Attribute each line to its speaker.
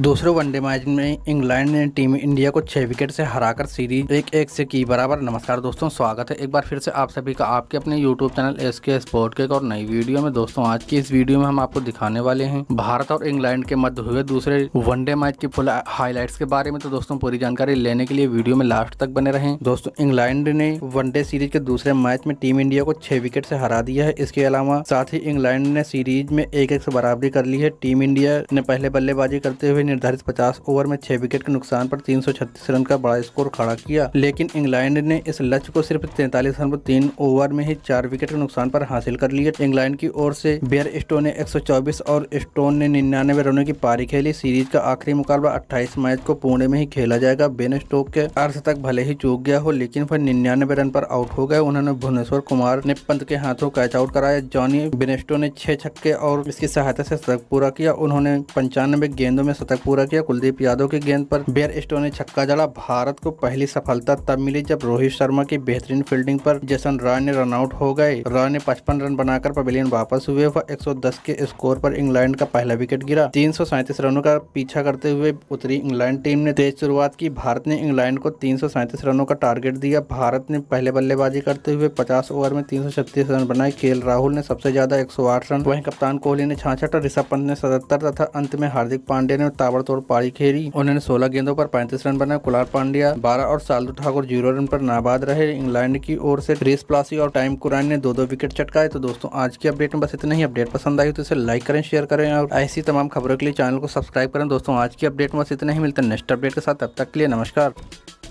Speaker 1: दूसरे one day match में England ने टीम इंडिया को छह विकेट से हराकर सीरीज एक एक से की बराबर नमस्कार दोस्तों स्वागत है एक बार फिर से आप सभी का आपके अपने YouTube channel S K sport के और नई वीडियो में दोस्तों आज की इस वीडियो में हम आपको दिखाने वाले हैं भारत और इंग्लैंड के मध्य हुए दूसरे वनडे मैच की फुल हाईलाइट के बारे में तो दोस्तों पूरी जानकारी लेने के लिए वीडियो में लास्ट तक बने रहे दोस्तों इंग्लैंड ने वनडे सीरीज के दूसरे मैच में टीम इंडिया को छह विकेट से हरा दिया है इसके अलावा साथ ही इंग्लैंड ने सीरीज में एक एक से बराबरी कर ली है टीम इंडिया ने पहले बल्लेबाजी करते हुए हुए निर्धारित 50 ओवर में 6 विकेट के नुकसान पर 336 रन का बड़ा स्कोर खड़ा किया लेकिन इंग्लैंड ने इस लक्ष्य को सिर्फ तैंतालीस रन पर तीन ओवर में ही चार विकेट के नुकसान पर हासिल कर लिया इंग्लैंड की ओर से बेयर स्टोन ने 124 और स्टोन ने निन्यानवे रनों की पारी खेली सीरीज का आखिरी मुकाबला अट्ठाईस मार्च को पुणे में ही खेला जाएगा बेन स्टोक के तक भले ही चूक गया हो लेकिन फिर निन्यानवे रन पर आउट हो गए उन्होंने भुवनेश्वर कुमार ने पंत के हाथों कैच आउट कराया जॉनी बेनेस्टो ने छह छक्के और इसकी सहायता से शतक पूरा किया उन्होंने पंचानवे गेंदों में शतक शतक पूरा किया कुलदीप यादव की गेंद पर बेयर स्टो ने छक्का जड़ा भारत को पहली सफलता तब मिली जब रोहित शर्मा की बेहतरीन फील्डिंग पर जैसन रॉय ने रनआउट हो गए रॉय ने पचपन रन बनाकर पवेलियन वापस हुए व 110 के स्कोर पर इंग्लैंड का पहला विकेट गिरा तीन रनों का पीछा करते हुए उतरी इंग्लैंड टीम ने तेज शुरुआत की भारत ने इंग्लैंड को तीन रनों का टारगेट दिया भारत ने पहले बल्लेबाजी करते हुए पचास ओवर में तीन रन बनाए के राहुल ने सबसे ज्यादा एक रन वहीं कप्तान कोहली ने छाछठ और ऋषभ पंत ने सतहत्तर तथा अंत में हार्दिक पांडे ने ताबड़तोड़ पारी खेली उन्होंने सोलह गेंदों पर पैंतीस रन बनाए कुलार पांड्या बारह और सालदू ठाकुर जीरो रन पर नाबाद रहे इंग्लैंड की ओर से रेस प्लासी और टाइम कुरान ने दो दो विकेट चटकाए तो दोस्तों आज की अपडेट में बस इतना ही अपडेट पसंद आई तो इसे लाइक करें शेयर करें और ऐसी तमाम खबरों के लिए चैनल को सब्सक्राइब करें दोस्तों आज की अपडेट में बस इतना ही मिलता हैं नेक्स्ट अपडेट के साथ अब तक के लिए नमस्कार